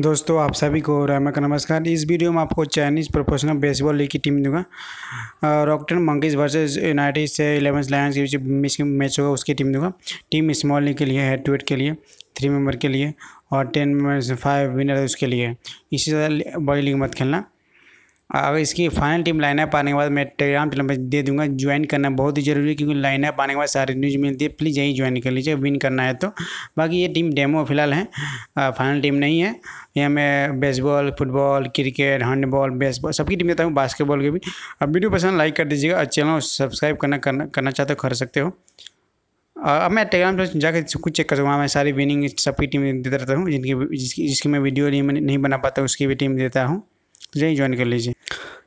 दोस्तों आप सभी को रामा का नमस्कार इस वीडियो में आपको चाइनीज़ प्रोफेशनल बेसबॉल लीग की टीम दूंगा रॉकटन मंकीज वर्सेस यूनाइटेड से इलेवन लायंस के बीच मैच होगा उसकी टीम दूंगा टीम स्मॉल लीग के लिए हेड टू हेड के लिए थ्री मेंबर के लिए और टेन मेंबर्स फाइव विनर उसके लिए इसी तरह बड़ी लीग मत खेलना अब इसकी फाइनल टीम लाइनअप आने के बाद मैं टेलीग्राम चैनल पर दे दूंगा ज्वाइन करना बहुत ही जरूरी है क्योंकि लाइनअप आने के बाद सारी न्यूज़ मिलती है प्लीज़ यहीं ज्वाइन कर लीजिए विन करना है तो बाकी ये टीम डेमो फिलहाल है फाइनल टीम नहीं है यहाँ मैं baseball football cricket handball baseball सबकी टीम देता हूँ बास्केटबॉल की भी अब वीडियो पसंद लाइक कर दीजिएगा और चैनल सब्सक्राइब करना करना करना चाहते हो कर सकते हो अब मैं टेलीग्राम पर जाकर कुछ चेक कर सकूँगा मैं सारी विनिंग सबकी टीम देता रहता हूँ जिनकी जिसकी जिसकी मैं वीडियो नहीं बना पाता उसकी भी टीम देता हूँ यही ज्वाइन कर लीजिए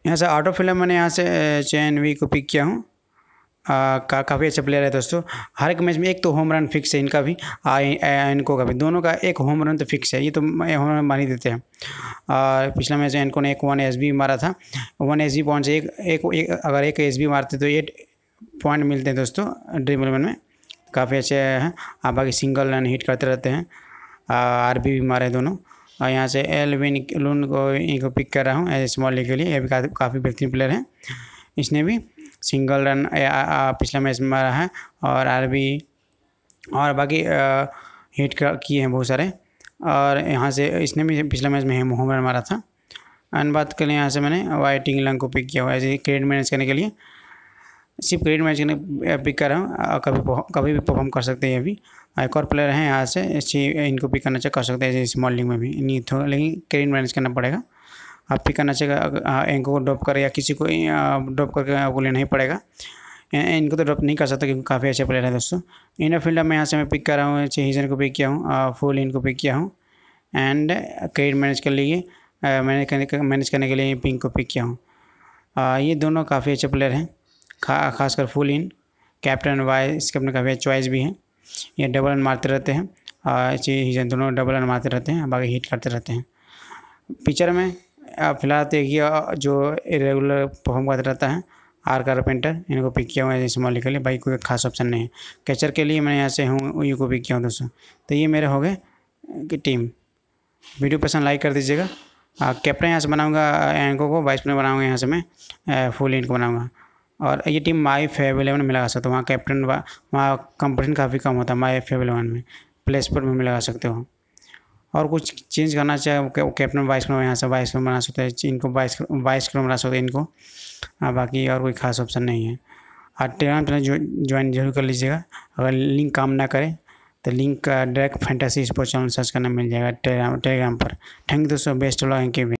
यहाँ से ऑटो फिल्म मैंने यहाँ से चैन वी को पिक किया हूँ का काफ़ी अच्छा प्लेयर है दोस्तों हर एक मैच में एक तो होम रन फिक्स है इनका भी आ, इनको का भी दोनों का एक होम रन तो फिक्स है ये तो होम रन मान ही देते हैं और पिछला मैच में इनको ने एक वन एस बी मारा था वन एस बी पॉइंट से एक, एक, एक अगर एक एस बी मारते तो एट पॉइंट मिलते हैं दोस्तों ड्रीम इलेवन में काफ़ी अच्छे हैं आप बाकी सिंगल रन हिट करते रहते हैं आर बी भी मारे दोनों और यहाँ से एलविन लून को इनको पिक कर रहा हूँ स्मॉल लीग के लिए ये भी काफ़ी बेहतरीन प्लेयर है इसने भी सिंगल रन पिछले मैच में मारा है और आर और बाकी हिट किए हैं बहुत सारे और यहाँ से इसने भी पिछला मैच में होम रन मारा था अन बात करें यहाँ से मैंने वाइटिंग लंग को पिक किया हुआ है क्रेडिट मैनेज करने के लिए सिर्फ क्रिकेट मैच के पिक कर रहा हूँ कभी कभी भी परफॉर्म कर सकते हैं अभी एक और प्लेयर हैं यहाँ से इसी इनको पिक करना चाहिए कर सकते हैं जैसे मॉलिंग में भी नहीं तो लेकिन क्रिकेट मैनेज करना पड़ेगा आप पिक करना चाहिए इनको ड्रॉप करें या किसी को ड्रॉप करके आपको लेना ही पड़ेगा इनको तो ड्रॉप नहीं कर सकता क्योंकि काफ़ी अच्छे प्लेयर है दोस्तों इन फील्ड में यहाँ से मैं पिक कर रहा हूँ चहीजन को पिक किया हूँ फुल इनको पिक किया हूँ एंड क्रेड मैनेज कर लिए मैनेज करने मैनेज करने के लिए पिंक को पिक किया हूँ ये दोनों काफ़ी अच्छे प्लेयर हैं खा खासकर फुल इन कैप्टन वाइस इसके अपने काफ़ी चॉइस भी हैं ये डबल रन मारते रहते हैं और ऐसे दोनों डबल रन मारते रहते हैं बाकी हिट करते रहते हैं पिक्चर में फिलहाल तो ये जो रेगुलर परफॉर्म करता रहता है आर कारपेंटर इनको पिक किया हुआ है जैसे के लिए भाई कोई खास ऑप्शन नहीं है कैचर के लिए मैं यहाँ से हूँ यू को पिक किया हूँ दोस्तों तो ये मेरे हो गए कि टीम वीडियो पसंद लाइक कर दीजिएगा कैप्टन यहाँ से बनाऊँगा एंको को वाइस कैप्टन बनाऊँगा यहाँ से मैं फुल इनको बनाऊँगा और ये टीम माई फेव इलेवन में लगा सकते हो वहाँ कैप्टन वहाँ कंपटीशन काफ़ी कम होता है माई फेव इलेवन में प्लेस पर में लगा सकते हो और कुछ चेंज करना चाहे कैप्टन बाईस क्रम यहाँ से बाईस क्रम बना सकते हैं इनको बाईस बाईस क्रम बना सकते हैं इनको बाकी और कोई खास ऑप्शन नहीं है और टेलीग्राम चैनल ज्वाइन जरूर कर लीजिएगा अगर लिंक काम ना करे तो link direct fantasy sports channel search करना मिल जाएगा टेलीग्राम टेलीग्राम पर थैंक यू दोस्तों बेस्ट लॉ के